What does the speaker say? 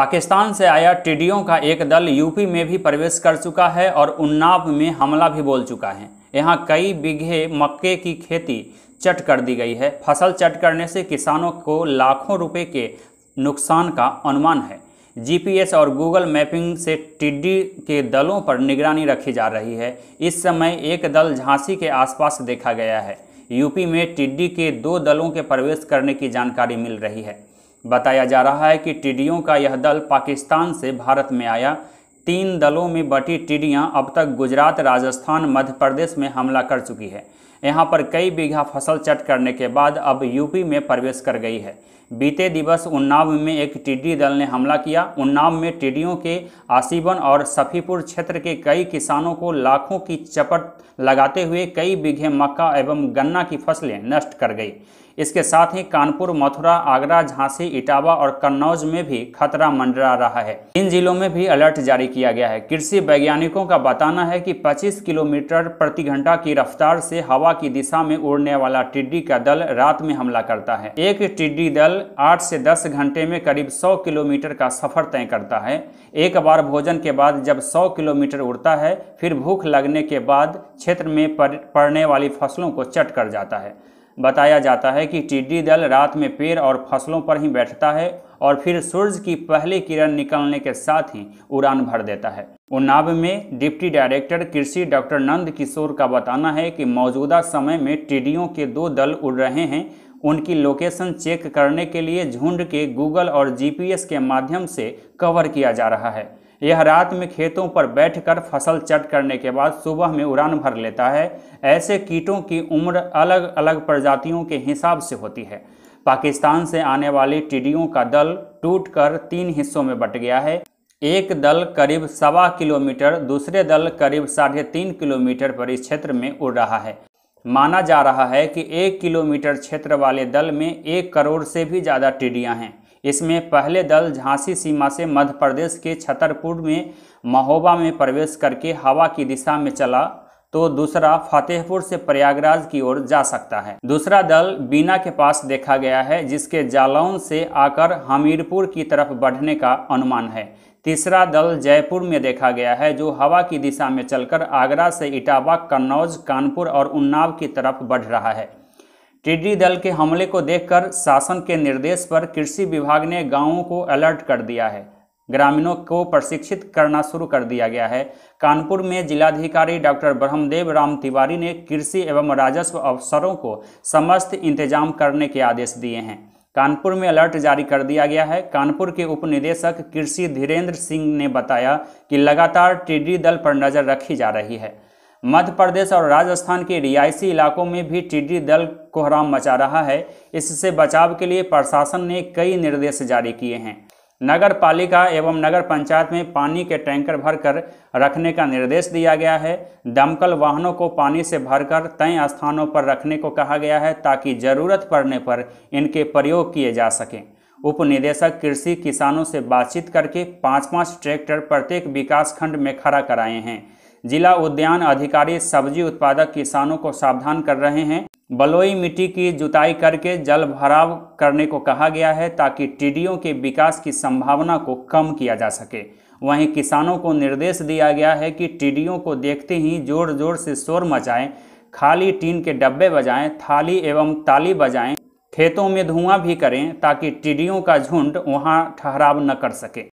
पाकिस्तान से आया टिडियों का एक दल यूपी में भी प्रवेश कर चुका है और उन्नाव में हमला भी बोल चुका है यहाँ कई बीघे मक्के की खेती चट कर दी गई है फसल चट करने से किसानों को लाखों रुपए के नुकसान का अनुमान है जीपीएस और गूगल मैपिंग से टिड्डी के दलों पर निगरानी रखी जा रही है इस समय एक दल झांसी के आसपास देखा गया है यूपी में टिड्डी के दो दलों के प्रवेश करने की जानकारी मिल रही है बताया जा रहा है कि टिडियों का यह दल पाकिस्तान से भारत में आया तीन दलों में बटी टिडियां अब तक गुजरात राजस्थान मध्य प्रदेश में हमला कर चुकी है यहां पर कई बीघा फसल चट करने के बाद अब यूपी में प्रवेश कर गई है बीते दिवस उन्नाव में एक टिड्डी दल ने हमला किया उन्नाव में टिड्डियों के आसीबन और सफीपुर क्षेत्र के कई किसानों को लाखों की चपट लगाते हुए कई बीघे मक्का एवं गन्ना की फसलें नष्ट कर गई इसके साथ ही कानपुर मथुरा आगरा झांसी इटावा और कन्नौज में भी खतरा मंडरा रहा है इन जिलों में भी अलर्ट जारी किया गया है कृषि वैज्ञानिकों का बताना है कि 25 किलोमीटर प्रति घंटा की रफ्तार से हवा की दिशा में उड़ने वाला टिड्डी का दल रात में हमला करता है एक टिड्डी दल आठ से दस घंटे में करीब सौ किलोमीटर का सफर तय करता है एक बार भोजन के बाद जब सौ किलोमीटर उड़ता है फिर भूख लगने के बाद क्षेत्र में पड़ने वाली फसलों को चट कर जाता है बताया जाता है कि टिड्डी दल रात में पेड़ और फसलों पर ही बैठता है और फिर सूर्य की पहली किरण निकलने के साथ ही उड़ान भर देता है उन्नाव में डिप्टी डायरेक्टर कृषि डॉक्टर नंद किशोर का बताना है कि मौजूदा समय में टिड्डियों के दो दल उड़ रहे हैं उनकी लोकेशन चेक करने के लिए झुंड के गूगल और जीपीएस के माध्यम से कवर किया जा रहा है यह रात में खेतों पर बैठकर फसल चट करने के बाद सुबह में उड़ान भर लेता है ऐसे कीटों की उम्र अलग अलग प्रजातियों के हिसाब से होती है पाकिस्तान से आने वाली टिडियों का दल टूटकर तीन हिस्सों में बट गया है एक दल करीब सवा किलोमीटर दूसरे दल करीब साढ़े तीन किलोमीटर पर इस क्षेत्र में उड़ रहा है माना जा रहा है कि एक किलोमीटर क्षेत्र वाले दल में एक करोड़ से भी ज़्यादा टिडियाँ हैं इसमें पहले दल झांसी सीमा से मध्य प्रदेश के छतरपुर में महोबा में प्रवेश करके हवा की दिशा में चला तो दूसरा फतेहपुर से प्रयागराज की ओर जा सकता है दूसरा दल बीना के पास देखा गया है जिसके जालौन से आकर हमीरपुर की तरफ बढ़ने का अनुमान है तीसरा दल जयपुर में देखा गया है जो हवा की दिशा में चलकर आगरा से इटावा कन्नौज कानपुर और उन्नाव की तरफ बढ़ रहा है टिड्डी दल के हमले को देखकर शासन के निर्देश पर कृषि विभाग ने गांवों को अलर्ट कर दिया है ग्रामीणों को प्रशिक्षित करना शुरू कर दिया गया है कानपुर में जिलाधिकारी डॉक्टर ब्रह्मदेव राम तिवारी ने कृषि एवं राजस्व अफसरों को समस्त इंतजाम करने के आदेश दिए हैं कानपुर में अलर्ट जारी कर दिया गया है कानपुर के उपनिदेशक कृषि धीरेन्द्र सिंह ने बताया कि लगातार टिड्डी दल पर नजर रखी जा रही है मध्य प्रदेश और राजस्थान के रियायसी इलाकों में भी टिड्डी दल कोहराम मचा रहा है इससे बचाव के लिए प्रशासन ने कई निर्देश जारी किए हैं नगर पालिका एवं नगर पंचायत में पानी के टैंकर भरकर रखने का निर्देश दिया गया है दमकल वाहनों को पानी से भरकर तय स्थानों पर रखने को कहा गया है ताकि जरूरत पड़ने पर इनके प्रयोग किए जा सकें उप निदेशक कृषि किसानों से बातचीत करके पाँच पाँच ट्रैक्टर प्रत्येक विकास खंड में खड़ा कराए हैं जिला उद्यान अधिकारी सब्जी उत्पादक किसानों को सावधान कर रहे हैं बलोई मिट्टी की जुताई करके जल भराव करने को कहा गया है ताकि टिड्डियों के विकास की संभावना को कम किया जा सके वहीं किसानों को निर्देश दिया गया है कि टिड्डियों को देखते ही जोर जोर से शोर मचाएं खाली टीन के डब्बे बजाएं थाली एवं ताली बजाएं खेतों में धुआं भी करें ताकि टिड्डियों का झुंड वहां ठहराव न कर सके